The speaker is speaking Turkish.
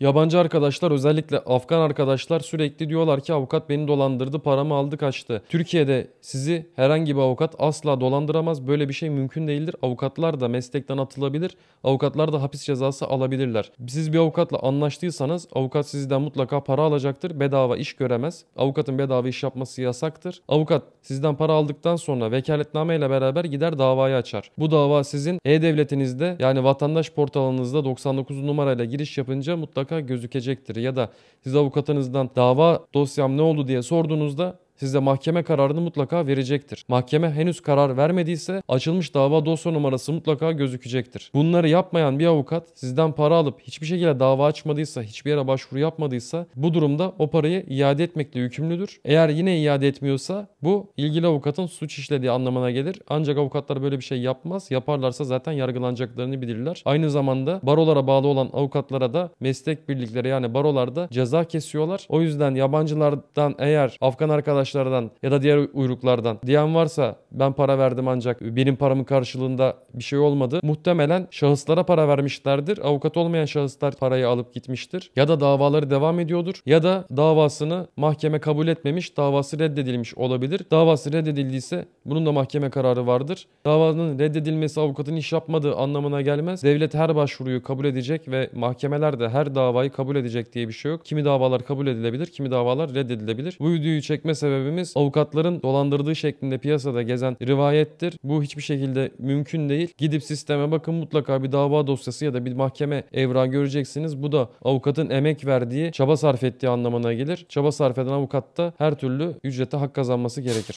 Yabancı arkadaşlar özellikle Afgan arkadaşlar sürekli diyorlar ki avukat beni dolandırdı paramı aldı kaçtı. Türkiye'de sizi herhangi bir avukat asla dolandıramaz böyle bir şey mümkün değildir. Avukatlar da meslekten atılabilir avukatlar da hapis cezası alabilirler. Siz bir avukatla anlaştıysanız avukat sizden mutlaka para alacaktır bedava iş göremez. Avukatın bedava iş yapması yasaktır. Avukat sizden para aldıktan sonra vekaletname ile beraber gider davayı açar. Bu dava sizin e-devletinizde yani vatandaş portalınızda 99 numarayla giriş yapınca mutlaka mutlaka gözükecektir. Ya da siz avukatınızdan dava dosyam ne oldu diye sorduğunuzda size mahkeme kararını mutlaka verecektir. Mahkeme henüz karar vermediyse açılmış dava dosya numarası mutlaka gözükecektir. Bunları yapmayan bir avukat sizden para alıp hiçbir şekilde dava açmadıysa, hiçbir yere başvuru yapmadıysa bu durumda o parayı iade etmekle yükümlüdür. Eğer yine iade etmiyorsa bu ilgili avukatın suç işlediği anlamına gelir. Ancak avukatlar böyle bir şey yapmaz. Yaparlarsa zaten yargılanacaklarını bilirler. Aynı zamanda barolara bağlı olan avukatlara da meslek birlikleri yani barolarda ceza kesiyorlar. O yüzden yabancılardan eğer Afgan arkadaş araçlardan ya da diğer uyruklardan diyen varsa ben para verdim ancak benim paramın karşılığında bir şey olmadı. Muhtemelen şahıslara para vermişlerdir. Avukat olmayan şahıslar parayı alıp gitmiştir. Ya da davaları devam ediyordur. Ya da davasını mahkeme kabul etmemiş, davası reddedilmiş olabilir. Davası reddedildiyse bunun da mahkeme kararı vardır. Davanın reddedilmesi avukatın iş yapmadığı anlamına gelmez. Devlet her başvuruyu kabul edecek ve mahkemeler de her davayı kabul edecek diye bir şey yok. Kimi davalar kabul edilebilir, kimi davalar reddedilebilir. Bu videoyu çekme sebebi sebebimiz avukatların dolandırdığı şeklinde piyasada gezen rivayettir. Bu hiçbir şekilde mümkün değil. Gidip sisteme bakın mutlaka bir dava dosyası ya da bir mahkeme evrağı göreceksiniz. Bu da avukatın emek verdiği, çaba sarf ettiği anlamına gelir. Çaba sarf eden avukat da her türlü ücrete hak kazanması gerekir.